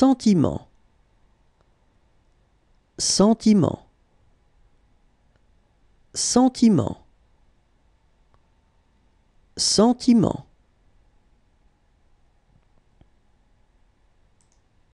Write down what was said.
Sentiment. Sentiment. Sentiment. Sentiment.